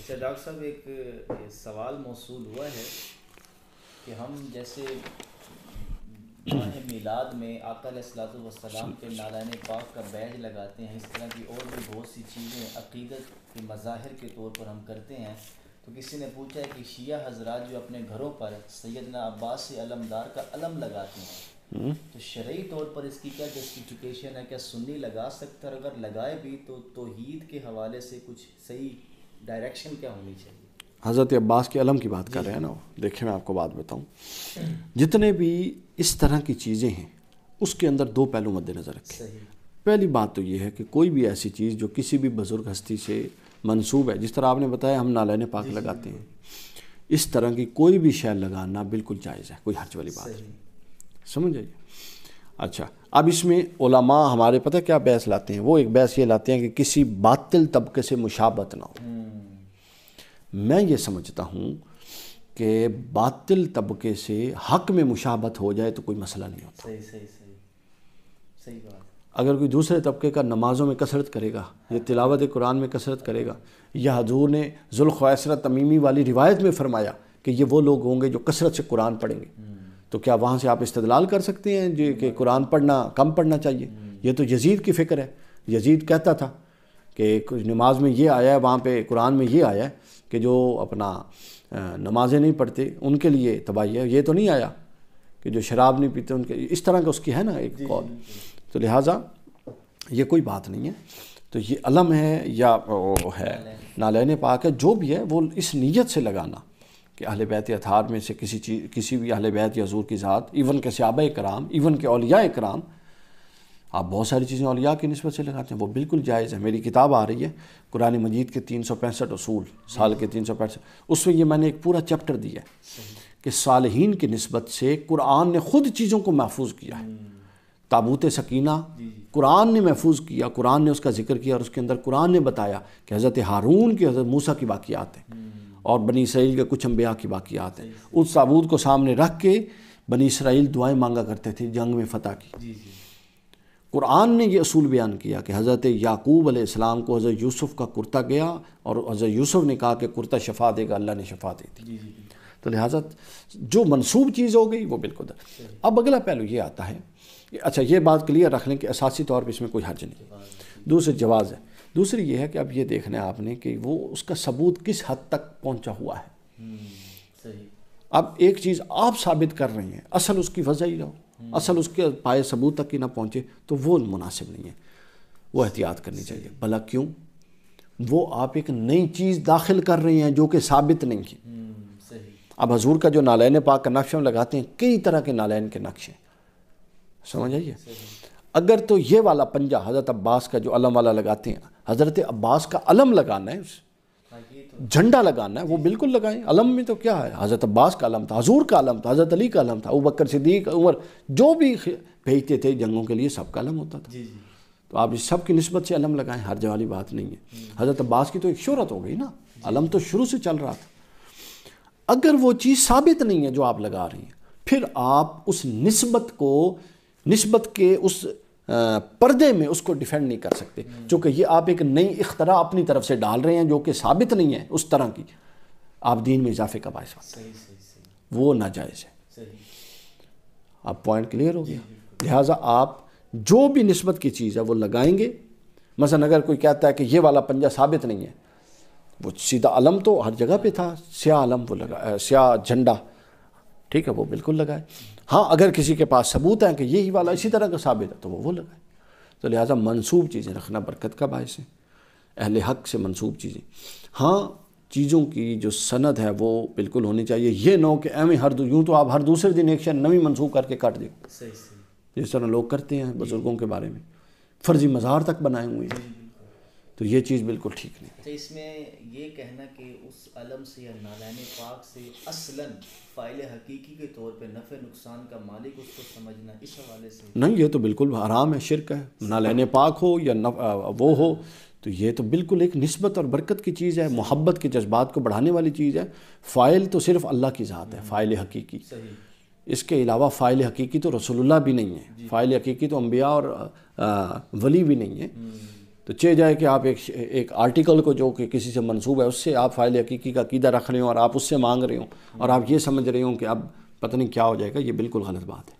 अच्छा डॉक्टर साहब एक सवाल मौसू हुआ है कि हम जैसे माह मिलाद में वसलाम के नारायण पाक का बैज लगाते हैं इस तरह की और भी बहुत सी चीज़ें अकीदत के मज़ाहिर के तौर पर हम करते हैं तो किसी ने पूछा है कि शिया हजरात जो अपने घरों पर सैदना अब्बास अलमदार का अलम लगाते हैं हम्म। तो शर्य तौर पर इसकी क्या जस्टिफिकेशन है क्या सुन्नी लगा सकता है अगर लगाए भी तो तोहद के हवाले से कुछ सही डायरेक्शन क्या होनी चाहिए हज़रत अब्बास के अलम की बात कर रहे हैं ना देखिए मैं आपको बात बताऊं जितने भी इस तरह की चीज़ें हैं उसके अंदर दो पहलू मद्देनज़र रखें पहली बात तो ये है कि कोई भी ऐसी चीज़ जो किसी भी बुज़ुर्ग हस्ती से मंसूब है जिस तरह आपने बताया हम नालायन पाक लगाते हैं इस तरह की कोई भी शय लगाना बिल्कुल जायज़ है कोई हर्च वाली बात नहीं समझ आइए अच्छा अब इसमें ओलामा हमारे पता क्या बहस लाते हैं वो एक बहस ये लाते हैं कि किसी बातिल तबके से मुशाबत ना हो मैं ये समझता हूँ कि बातिल तबके से हक में मुशाबत हो जाए तो कोई मसला नहीं होता सही सही सही सही बात अगर कोई दूसरे तबके का नमाज़ों में कसरत करेगा या तिलावत कुरान में कसरत करेगा यह हजूर ने जुल्खैसरा तमीमी वाली रिवायत में फ़रमाया कि ये वो लोग होंगे जो कसरत से कुरान पढ़ेंगे तो क्या वहाँ से आप इस्तलाल कर सकते हैं जो कि कुरान पढ़ना कम पढ़ना चाहिए हम्म। ये तो यजीद की फ़िक्र है यजीद कहता था कि कुछ नमाज में ये आया है वहाँ पे कुरान में ये आया है कि जो अपना नमाजें नहीं पढ़ते उनके लिए तबाही है ये तो नहीं आया कि जो शराब नहीं पीते उनके इस तरह का उसकी है ना एक कॉल तो लिहाजा ये कोई बात नहीं है तो ये अलम है या वो है नालैन पाक है जो भी है वो इस नीयत से लगाना कि अहल बैत अथार में से किसी चीज़ किसी भी अहल बैत या हजूर की ज़ात इवन के सयाब कराम इवन के अलिया कराम आप बहुत सारी चीज़ें अलिया की नस्बत से लगाते हैं वो बिल्कुल जायज़ है मेरी किताब आ रही है कुरान मजीद के तीन सौ पैंसठ असूल साल के तीन सौ पैंसठ उसमें ये मैंने एक पूरा चैप्टर दिया है कि सालहीन की नस्बत से कुरान ने ख़ुद चीज़ों को महफूज किया है ताबूत सकीना कुरान ने महफूज किया कुरान ने उसका जिक्र किया और उसके अंदर कुरान ने बताया कि हज़रत हारून की हज़रत मूसा की बाक़ियात हैं हम्म। और बनी इसराइल के कुछ अम्बिया की बाक़ियात हैं उस ताबूत को सामने रख के बनी इसराइल दुआएँ मांगा करते थे जंग में फ़तह की कुरान ने यह असूल बयान किया कि हज़रत याकूब आसमाम को हज़रत यूसुफ़ का कुर्ता गया और हज़रत यूसुफ़ ने कहा कि कुर्ता शफा देगा अल्लाह ने शफा दे दी तो लिहाजा जो मनसूब चीज़ हो गई वो बिल्कुल अब अगला पहलू ये आता है अच्छा ये बात क्लियर रख लें कि असासी तौर पर इसमें कोई हर्ज नहीं दूसरे जवाज़ है दूसरी ये है कि अब ये देखना है आपने कि वो उसका सबूत किस हद तक पहुँचा हुआ है हम्म, अब एक चीज़ आप साबित कर रही हैं असल उसकी वजह ही रहो हम्म। असल उसके पाए सबूत तक ही ना पहुँचे तो वो मुनासिब नहीं है वो एहतियात करनी चाहिए भला क्यों वो आप एक नई चीज़ दाखिल कर रहे हैं जो कि साबित नहीं है हम्म, अब हजूर का जो नालैन पाक का नक्श लगाते हैं कई तरह के नालैन के नक्शे समझ आइए अगर तो ये वाला पंजा हज़रत अब्बास का जो अलम वाला लगाते हैं हज़रत अब्बास का अलम लगाना है झंडा लगाना है वो बिल्कुल लगाएं अलम में तो क्या है हज़रत अब्बास का अलम था हजूर का अलम था हज़रत अली का अलम था बकर सिद्दीक उमर जो भी भेजते थे जंगों के लिए सबका अलम होता था जी जी। तो आप इस सब की नस्बत से अलम लगाएं हर वाली बात नहीं है हम्म। हज़रत अब्बास की तो एक शहरत हो गई ना अलम तो शुरू से चल रहा था अगर वो चीज़ साबित नहीं है जो आप लगा रही हैं फिर आप उस नस्बत को नस्बत के उस पर्दे में उसको डिफेंड नहीं कर सकते चूँकि ये आप एक नई इख्तरा अपनी तरफ से डाल रहे हैं जो कि साबित नहीं है उस तरह की आप दीन में इजाफे का बायस बनते वो नाजायज़ है अब पॉइंट क्लियर हो गया लिहाजा आप जो भी नस्बत की चीज़ है वो लगाएंगे मसलन अगर कोई कहता है कि ये वाला पंजा साबित नहीं है वो सीधा अलम तो हर जगह पे था स्या अलम वो लगा स्या झंडा ठीक है वो बिल्कुल लगाए हाँ अगर किसी के पास सबूत है कि यही वाला इसी तरह का साबित है तो वो वो लगाए तो लिहाजा मनसूब चीज़ें रखना बरकत का बायस है अहल हक से मनसूब चीज़ें हाँ चीज़ों की जो सनद है वो बिल्कुल होनी चाहिए ये न हो कि एवं हर यूँ तो आप हर दूसरे दिन एक शायद नवी मनसूख करके काट दें जिस तरह लोग करते हैं बुज़ुर्गों के बारे में फर्जी मज़ार तक बनाए हुए हैं तो ये चीज़ बिल्कुल ठीक नहीं तो इसमें ये कहना कि उस अलम से या नारायण पाक से असलन फाइल हकीकी के तौर पे नफ़े नुकसान का मालिक उसको समझना इस हवाले से नहीं ये तो बिल्कुल आराम है शिरक है हाँ। नारायण पाक हो या न, आ, वो हो तो ये तो बिल्कुल एक नस्बत और बरकत की चीज़ है मोहब्बत के जज्बात को बढ़ाने वाली चीज़ है फ़ाइल तो सिर्फ अल्लाह की ज़ात है हाँ। फ़ाइल हकीकी इसके अलावा फ़ाइल हकीकी तो रसोल्ला भी नहीं है फ़ाइल हकीकी तो अम्बिया और वली भी नहीं है हम्म। तो चे जाए कि आप एक एक आर्टिकल को जो कि किसी से मंसूब है उससे आप फ़ाइल हकीकी का कीदा रख रहे हो और आप उससे मांग रहे हो और आप ये समझ रहे हो कि अब पता नहीं क्या हो जाएगा ये बिल्कुल गलत बात है